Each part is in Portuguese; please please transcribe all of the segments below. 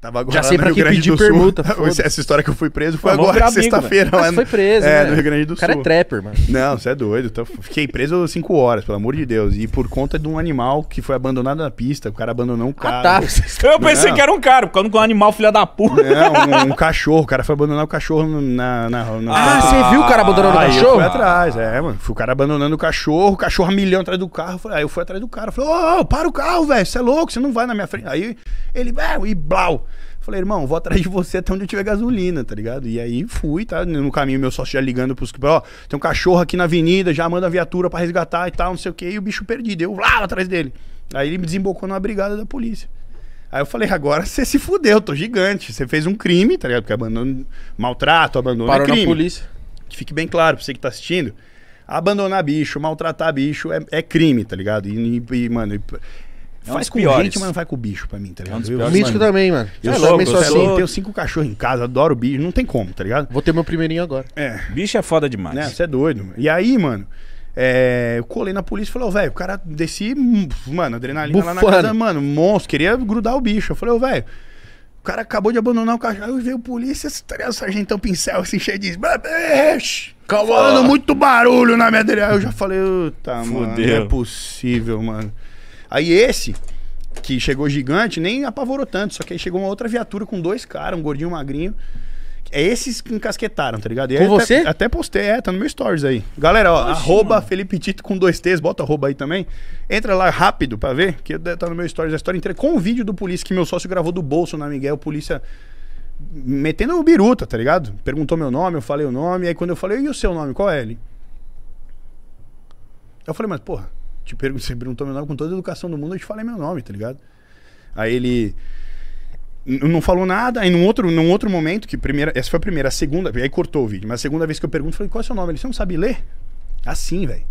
Tava agora Já sei pra que pedir permuta. Essa história que eu fui preso foi tá agora, sexta-feira. Lá foi preso, é, né? no Rio Grande do Sul. O cara é trapper, mano. Não, você é doido. então Fiquei preso cinco horas, pelo amor de Deus. E por conta de um animal que foi abandonado na pista. O cara abandonou um ah, carro. Ah, tá. Eu pensei não. que era um cara, porque um animal filha da puta. Não, um, um, cachorro. O cara foi abandonar o cachorro na... na, na ah, você viu o cara abandonando o cachorro? eu fui atrás, é, mano. Fui o cara abandonando o cachorro, o cachorro a milhão atrás do carro. Aí eu fui atrás do cara. Falei, ô, oh, para o carro, velho. Você é louco, você não vai na minha frente. Aí ele... É, e blau. Falei, irmão, vou atrás de você até onde eu tiver gasolina, tá ligado? E aí fui, tá? No caminho, meu sócio já ligando pros. Ó, tem um cachorro aqui na avenida, já manda a viatura para resgatar e tal, não sei o quê. E o bicho perdido. Eu lá atrás dele. Aí ele me desembocou numa brigada da polícia. Aí eu falei, agora você se fudeu, tô gigante. Você fez um crime, tá ligado? Porque abandono, maltrato, abandono é Parou é crime. na polícia. Que fique bem claro pra você que tá assistindo. Abandonar bicho, maltratar bicho é, é crime, tá ligado? E, e mano, é faz com piores. gente, mas não faz com o bicho pra mim, tá ligado? É um piores, Mítico também, mano. Eu, eu é sou, louco, é sou assim. Louco. Tenho cinco cachorros em casa, adoro bicho, não tem como, tá ligado? Vou ter meu primeirinho agora. É. Bicho é foda demais. Né? Você é doido. Mano. E aí, mano, é, eu colei na polícia e falei, oh, velho, o cara desci, mano, adrenalina Bufana. lá na casa, mano, monstro, queria grudar o bicho. Eu falei, ô, oh, velho, o cara acabou de abandonar o cachorro. Aí veio a polícia, o sargentão pincel, assim, cheio de. Calma. Falando muito barulho na minha. Eu já falei, tá mano, não é possível, mano. Aí esse, que chegou gigante, nem apavorou tanto. Só que aí chegou uma outra viatura com dois caras, um gordinho e um magrinho. É esses que encasquetaram, tá ligado? E com você? Até, até, postei, é, tá no meu stories aí. Galera, ó, Oxi, arroba mano. Felipe Tito com dois T's, bota arroba aí também. Entra lá rápido pra ver, que tá no meu stories a história inteira, com o vídeo do polícia que meu sócio gravou do bolso na Miguel, polícia metendo o biruta, tá ligado? Perguntou meu nome, eu falei o nome, aí quando eu falei, e o seu nome, qual é ele? Eu falei, mas porra, te pergunto, você perguntou meu nome, com toda a educação do mundo eu te falei meu nome, tá ligado? Aí ele não falou nada, aí num outro, num outro momento, que primeira, essa foi a primeira, a segunda, aí cortou o vídeo, mas a segunda vez que eu pergunto, eu falei, qual é o seu nome? Ele, você não sabe ler? Assim, velho,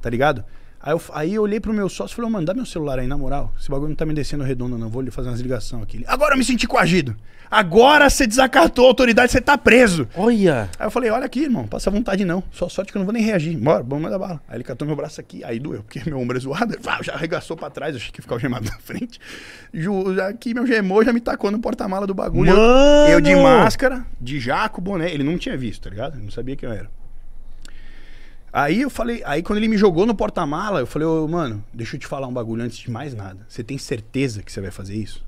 tá ligado? Aí eu, aí eu olhei pro meu sócio e falei, "Manda mano, dá meu celular aí, na moral. Esse bagulho não tá me descendo redondo, não. Vou lhe fazer umas ligações aqui. Agora eu me senti coagido. Agora você desacatou a autoridade, você tá preso. Olha. Aí eu falei, olha aqui, irmão, passa vontade não. Só sorte que eu não vou nem reagir. Bora, vamos mandar bala. Aí ele catou meu braço aqui, aí doeu, porque meu ombro é zoado. Ah, já arregaçou pra trás, achei que ficava gemado na frente. Ju, aqui meu gemou já me tacou no porta-mala do bagulho. Mano. Eu, eu de máscara, de jaco, boné. Ele não tinha visto, tá ligado? Ele não sabia quem eu era. Aí eu falei, aí quando ele me jogou no porta-mala, eu falei, ô, mano, deixa eu te falar um bagulho antes de mais nada. Você tem certeza que você vai fazer isso?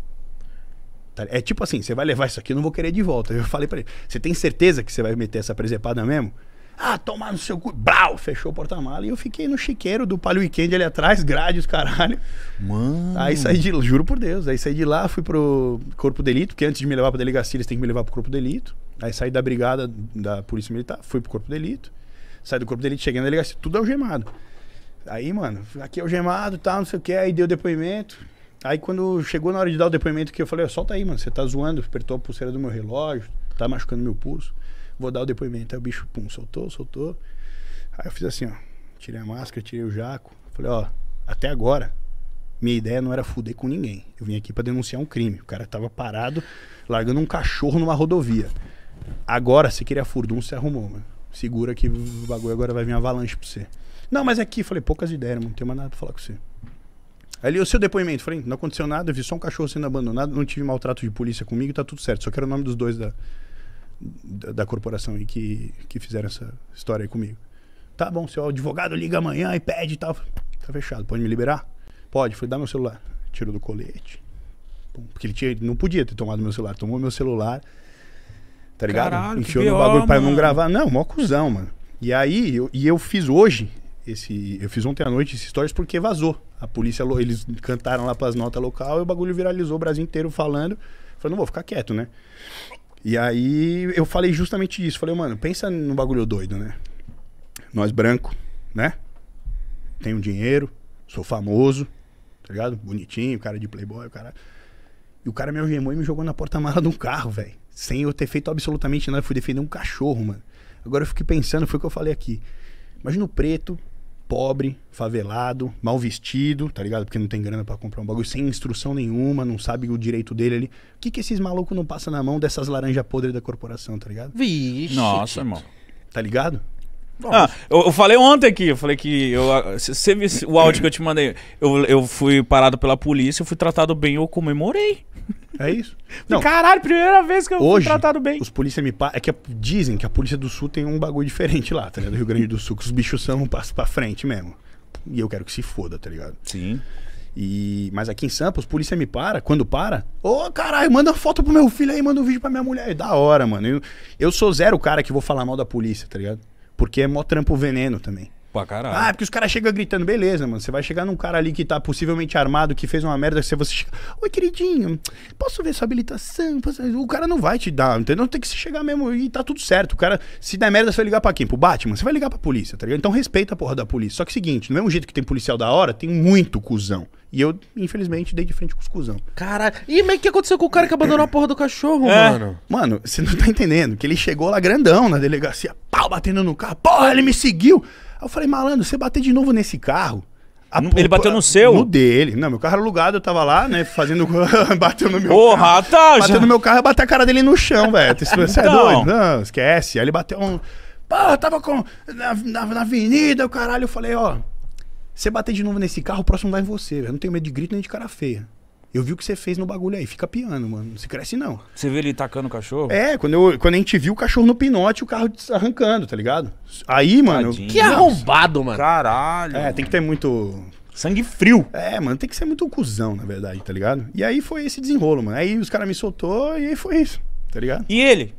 Tá, é tipo assim, você vai levar isso aqui, eu não vou querer de volta. Eu falei para ele, você tem certeza que você vai meter essa presepada mesmo? Ah, tomar no seu cu. Brau! Fechou o porta-mala e eu fiquei no chiqueiro do Palio Weekend ali atrás, grade os caralho. Mano. Aí saí de juro por Deus. Aí saí de lá, fui pro Corpo Delito, porque antes de me levar pra delegacia, eles têm que me levar pro Corpo Delito. Aí saí da brigada da Polícia Militar, fui pro Corpo Delito. Sai do corpo dele, chega na delegacia, tudo é algemado. Aí, mano, aqui é algemado, tal, tá, não sei o que, aí deu depoimento. Aí quando chegou na hora de dar o depoimento que eu falei, solta aí, mano, você tá zoando, apertou a pulseira do meu relógio, tá machucando meu pulso, vou dar o depoimento. Aí o bicho, pum, soltou, soltou. Aí eu fiz assim, ó, tirei a máscara, tirei o jaco, falei, ó, até agora, minha ideia não era fuder com ninguém. Eu vim aqui para denunciar um crime. O cara tava parado, largando um cachorro numa rodovia. Agora, se queria furdum, se arrumou, mano segura que o bagulho agora vai vir avalanche pra você. Não, mas aqui, é falei, poucas ideias, não tenho mais nada pra falar com você. Aí li o seu depoimento, falei, não aconteceu nada, vi só um cachorro sendo abandonado, não tive maltrato de polícia comigo, tá tudo certo. Só quero o nome dos dois da, da, da corporação aí que, que fizeram essa história aí comigo. Tá bom, seu advogado liga amanhã e pede e tal. Falei, tá fechado, pode me liberar? Pode, falei, dá meu celular. Tiro do colete. Porque ele tinha, não podia ter tomado meu celular, tomou meu celular Tá ligado? Caralho, Encheu no bagulho mano. pra eu não gravar. Não, mó cuzão, mano. E aí, eu, e eu fiz hoje, esse, eu fiz ontem à noite esses stories porque vazou. A polícia, eles cantaram lá pras notas local e o bagulho viralizou o Brasil inteiro falando. falando, falei, não vou ficar quieto, né? E aí eu falei justamente isso. Falei, mano, pensa num bagulho doido, né? Nós branco, né? Tenho dinheiro, sou famoso, tá ligado? Bonitinho, cara de playboy, o cara. E o cara me algemou e me jogou na porta-mala de um carro, velho sem eu ter feito absolutamente nada. Eu fui defender um cachorro, mano. Agora eu fiquei pensando, foi o que eu falei aqui. Imagina o preto, pobre, favelado, mal vestido, tá ligado? Porque não tem grana para comprar um bagulho, sem instrução nenhuma, não sabe o direito dele ali. O que, que esses malucos não passam na mão dessas laranjas podres da corporação, tá ligado? Vixe. Nossa, que... irmão. Tá ligado? Ah, eu, eu, falei ontem aqui, eu falei que. Você ah, viu o áudio que eu te mandei? Eu, eu fui parado pela polícia, eu fui tratado bem, eu comemorei. É isso. Não, Caralho, primeira vez que eu hoje, fui tratado bem. Os polícia me pa... É que a... dizem que a polícia do sul tem um bagulho diferente lá, tá ligado? Rio Grande do Sul, que os bichos são um passo pra frente mesmo. E eu quero que se foda, tá ligado? Sim. E... Mas aqui em Sampa, os polícia me para, quando para, ô oh, caralho, manda foto pro meu filho aí, manda um vídeo pra minha mulher. É da hora, mano. Eu... eu sou zero cara que vou falar mal da polícia, tá ligado? Porque é mó trampo veneno também pra caralho. Ah, é porque os caras chegam gritando, beleza, mano. Você vai chegar num cara ali que tá possivelmente armado, que fez uma merda, se você chega. Oi, queridinho, posso ver sua habilitação? O cara não vai te dar, entendeu? Tem que se chegar mesmo e tá tudo certo. O cara, se der merda, você vai ligar pra quem? Pro Batman? Você vai ligar pra polícia, tá ligado? Então respeita a porra da polícia. Só que é o seguinte, no mesmo jeito que tem policial da hora, tem muito cuzão. E eu, infelizmente, dei de frente com os cuzão. Caralho. E mas o que aconteceu com o cara que abandonou a porra do cachorro, é. mano? Mano, você não tá entendendo. Que ele chegou lá grandão na delegacia, pau, batendo no carro. Porra, ele me seguiu. Aí eu falei, malandro, você bater de novo nesse carro. A, ele bateu no seu? No dele. Não, meu carro era alugado, eu tava lá, né, fazendo. bateu no meu Porra, carro. tá, Bateu já... no meu carro e bateu a cara dele no chão, velho. Você é então. doido? Não, esquece. Aí ele bateu um. tava com. Na, na, na avenida, o caralho. Eu falei, ó. Você bater de novo nesse carro, o próximo vai em você, velho. Não tenho medo de grito nem de cara feia. Eu vi o que você fez no bagulho aí, fica piano, mano. Não se cresce, não. Você vê ele tacando o cachorro? É, quando, eu, quando a gente viu o cachorro no pinote, o carro arrancando, tá ligado? Aí, mano. Tadinho. Que arrombado, mano. Caralho. É, mano. tem que ter muito. Sangue frio. É, mano, tem que ser muito cuzão, na verdade, tá ligado? E aí foi esse desenrolo, mano. Aí os caras me soltou e aí foi isso, tá ligado? E ele?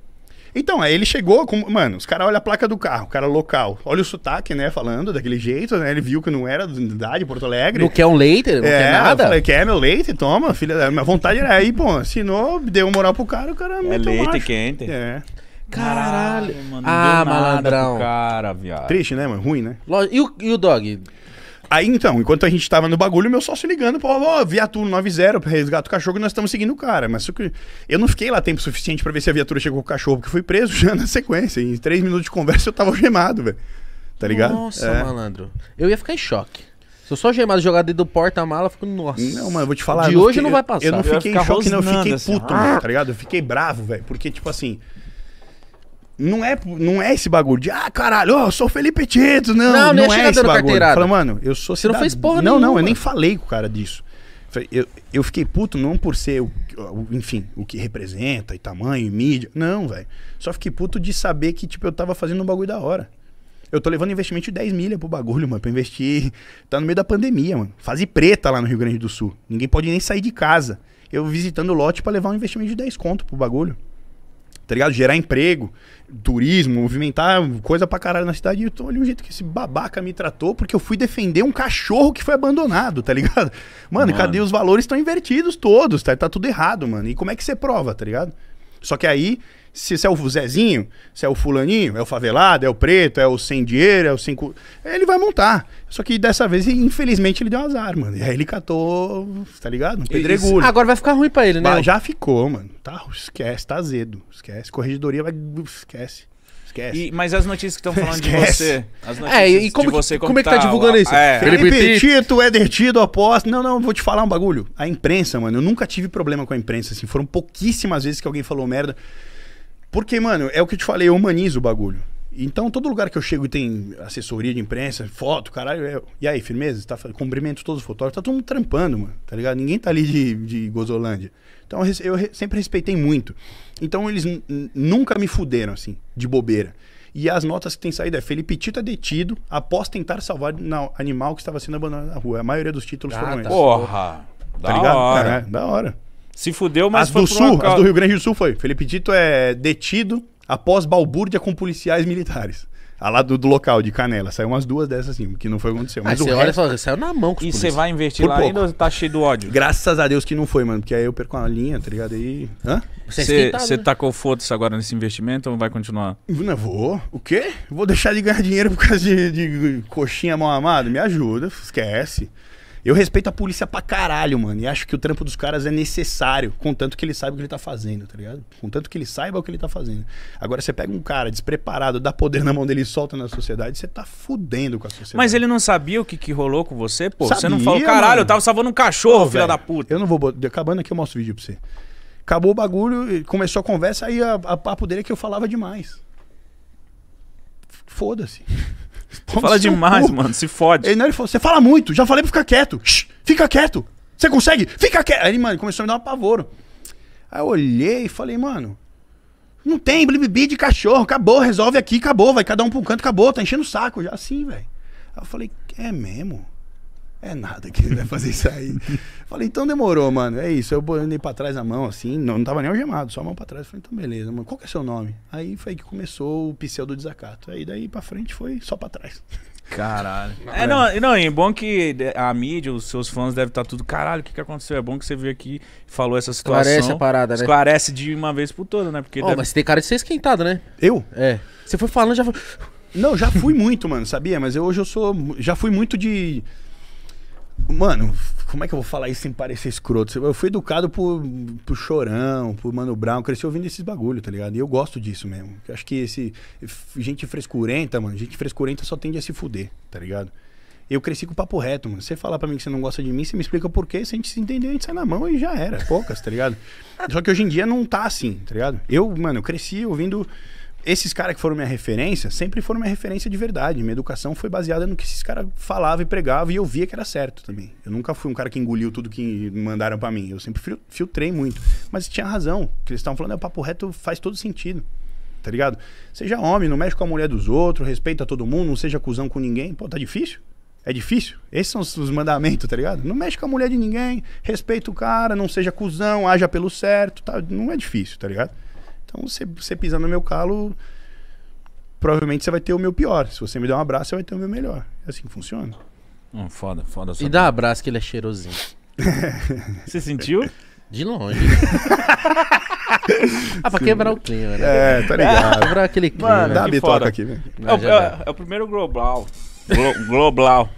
Então, aí ele chegou com. Mano, os caras olham a placa do carro, o cara local. Olha o sotaque, né? Falando daquele jeito, né? Ele viu que não era da unidade, Porto Alegre. Não quer é um leite, não é, quer nada. Eu falei, quer meu leite? Toma, filha. A minha vontade era aí, pô, assinou, deu moral pro cara, o cara é leite quente. É. Caralho, mano, ah, malandrão. cara, viado. Triste, né, mano? Ruim, né? E o, e o dog? Aí então, enquanto a gente tava no bagulho, meu sócio ligando, pô, ó, viatura 90, resgata o cachorro e nós estamos seguindo o cara. Mas só que eu não fiquei lá tempo suficiente para ver se a viatura chegou com o cachorro, porque fui preso já na sequência. Em três minutos de conversa eu tava gemado, velho. Tá ligado? Nossa, é. malandro. Eu ia ficar em choque. Se eu só gemado jogado dentro do porta-mala, fico, nossa. Não, mano, eu vou te falar. De hoje fiquei, não vai passar. Eu não eu fiquei em choque, não. Eu fiquei assim, puto, assim. mano, tá ligado? Eu fiquei bravo, velho. Porque, tipo assim, não é, não é esse bagulho de, ah, caralho, ó, sou Felipe Tito. Não, não, é não, é esse bagulho. Carteirada. Fala, mano, eu sou Você não fez porra Não, nenhuma. não, eu nem falei com o cara disso. Eu, eu fiquei puto não por ser, o, enfim, o que representa e tamanho e mídia. Não, velho. Só fiquei puto de saber que, tipo, eu tava fazendo um bagulho da hora. Eu tô levando investimento de 10 milha pro bagulho, mano, pra investir. Tá no meio da pandemia, mano. Fase preta lá no Rio Grande do Sul. Ninguém pode nem sair de casa. Eu visitando o lote para levar um investimento de 10 conto pro bagulho tá ligado? Gerar emprego, turismo, movimentar coisa pra caralho na cidade. Então, ali o jeito que esse babaca me tratou, porque eu fui defender um cachorro que foi abandonado, tá ligado? Mano, mano. cadê os valores? Estão invertidos todos, tá? tá tudo errado, mano. E como é que você prova, tá ligado? Só que aí se, se, é o Zezinho, se é o fulaninho, é o favelado, é o preto, é o sem dinheiro, é o sem... Cu... Ele vai montar. Só que dessa vez, infelizmente, ele deu azar, mano. E aí ele catou, tá ligado? Um pedregulho. Isso. Agora vai ficar ruim pra ele, né? já ficou, mano. Tá, esquece, tá azedo. Esquece. Corregedoria vai... Esquece. Esquece. E, mas as notícias que estão falando de você. As é, notícias é, e como, de você, como, como é que tá, tá divulgando a, isso? É. Felipe Tito, Tito é detido aposta. Não, não, vou te falar um bagulho. A imprensa, mano, eu nunca tive problema com a imprensa. Assim, foram pouquíssimas vezes que alguém falou merda. Porque, mano, é o que eu te falei, eu humanizo o bagulho. Então, todo lugar que eu chego e tem assessoria de imprensa, foto, caralho. Eu... E aí, firmeza? Tá, cumprimento todos os fotógrafos. Tá todo mundo trampando, mano. Tá ligado? Ninguém tá ali de, de Gozolândia. Então, eu re... sempre respeitei muito. Então, eles nunca me fuderam, assim, de bobeira. E as notas que tem saído é Felipe Tito é detido após tentar salvar não, animal que estava sendo abandonado na rua. A maioria dos títulos ah, foram tá esses. Porra! Da tá ligado? Hora. É, da hora. Se fudeu, mas as foi do Sul, As do Rio Grande do Sul foi. Felipe Dito é detido após balbúrdia com policiais militares. A lá do, do, local, de Canela. Saiu umas duas dessas assim, que não foi acontecer. Mas você olha e você saiu na mão com os E você vai investir Por lá pouco. ainda ou tá cheio do ódio? Graças a Deus que não foi, mano. Porque aí eu perco a linha, tá ligado? Aí... Hã? Você é né? tacou foda-se agora nesse investimento ou vai continuar? Não, vou. O quê? Vou deixar de ganhar dinheiro por causa de, de coxinha mal amada? Me ajuda, esquece. Eu respeito a polícia pra caralho, mano. E acho que o trampo dos caras é necessário, contanto que ele saiba o que ele tá fazendo, tá ligado? Contanto que ele saiba o que ele tá fazendo. Agora, você pega um cara despreparado, dá poder na mão dele e solta na sociedade, você tá fudendo com a sociedade. Mas ele não sabia o que, que rolou com você, pô? Sabia, você não falou, caralho, mano. eu tava salvando um cachorro, filha da puta. Eu não vou. Acabando aqui, eu mostro o vídeo pra você. Acabou o bagulho, começou a conversa, aí a, a papo dele é que eu falava demais. Foda-se fala demais, cu. mano. Se fode. Ele, não, ele falou, você fala muito. Já falei pra ficar quieto. Shhh, fica quieto. Você consegue? Fica quieto. Aí, mano, começou a me dar um pavoro. Aí eu olhei e falei, mano... Não tem blibibi de cachorro. Acabou, resolve aqui, acabou. Vai cada um pra um canto, acabou. Tá enchendo o saco já. Assim, velho. Aí eu falei, é mesmo? É nada que ele vai fazer isso aí. falei, então demorou, mano. É isso. Eu andei pra trás a mão, assim, não, não tava nem algemado, só a mão pra trás. Falei, então beleza, mano. Qual que é seu nome? Aí foi aí que começou o pseudo desacato. Aí daí pra frente foi só pra trás. Caralho. É, não, não, é bom que a mídia, os seus fãs devem estar tá tudo. Caralho, o que, que aconteceu? É bom que você veio aqui e falou essa situação. Esclarece a parada, né? Esclarece de uma vez por toda, né? Porque oh, deve... Mas você tem cara de ser esquentado, né? Eu? É. Você foi falando, já foi. Não, já fui muito, mano, sabia? Mas eu, hoje eu sou. Já fui muito de. Mano, como é que eu vou falar isso sem parecer escroto? Eu fui educado por, por Chorão, por Mano Brown, cresci ouvindo esses bagulho, tá ligado? E eu gosto disso mesmo. Eu acho que esse. Gente frescurenta, mano, gente frescurenta só tende a se fuder, tá ligado? Eu cresci com o papo reto, mano. Você falar para mim que você não gosta de mim, você me explica por quê. Se a gente se entender, a gente sai na mão e já era. Poucas, tá ligado? Só que hoje em dia não tá assim, tá ligado? Eu, mano, eu cresci ouvindo esses caras que foram minha referência sempre foram minha referência de verdade. Minha educação foi baseada no que esses caras falavam e pregavam e eu via que era certo também. Eu nunca fui um cara que engoliu tudo que mandaram para mim. Eu sempre filtrei muito. Mas tinha razão. O que eles estavam falando é o papo reto faz todo sentido. Tá ligado? Seja homem, não mexe com a mulher dos outros, respeita todo mundo, não seja cuzão com ninguém. Pô, tá difícil? É difícil? Esses são os mandamentos, tá ligado? Não mexe com a mulher de ninguém, respeita o cara, não seja cuzão, haja pelo certo, tá? Não é difícil, tá ligado? Então, se você pisar no meu calo, provavelmente você vai ter o meu pior. Se você me der um abraço, você vai ter o meu melhor. É assim que funciona. Hum, foda, foda. E dá um abraço que ele é cheirosinho. você sentiu? De longe. ah, pra Sim. quebrar o clima, né? É, tá ligado. quebrar aquele clima. Mano, né? dá a bitoca aqui, velho. É, é, é, o primeiro global. Glo global.